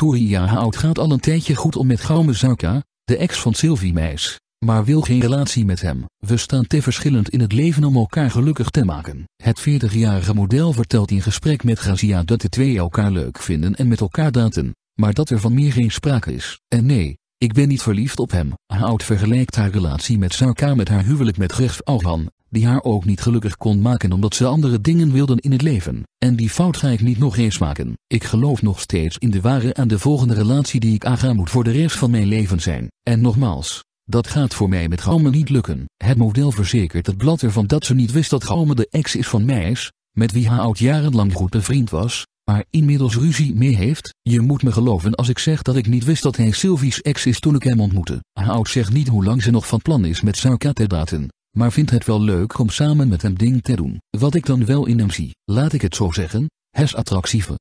Toria Hout gaat al een tijdje goed om met Gaume Zuka, de ex van Sylvie Meis, maar wil geen relatie met hem. We staan te verschillend in het leven om elkaar gelukkig te maken. Het 40-jarige model vertelt in gesprek met Gazia dat de twee elkaar leuk vinden en met elkaar daten, maar dat er van meer geen sprake is. En nee, ik ben niet verliefd op hem. Hout vergelijkt haar relatie met Sarka met haar huwelijk met Greg Alhan, die haar ook niet gelukkig kon maken omdat ze andere dingen wilden in het leven. En die fout ga ik niet nog eens maken. Ik geloof nog steeds in de ware aan de volgende relatie die ik aangaan moet voor de rest van mijn leven zijn. En nogmaals, dat gaat voor mij met Gaume niet lukken. Het model verzekert het blad ervan dat ze niet wist dat Gaume de ex is van Meis, met wie haar oud jarenlang goed bevriend was, maar inmiddels ruzie mee heeft, je moet me geloven als ik zeg dat ik niet wist dat hij Sylvie's ex is toen ik hem ontmoette. oud zegt niet hoe lang ze nog van plan is met Sarka te daten, maar vindt het wel leuk om samen met hem ding te doen. Wat ik dan wel in hem zie, laat ik het zo zeggen, hij is attractiever,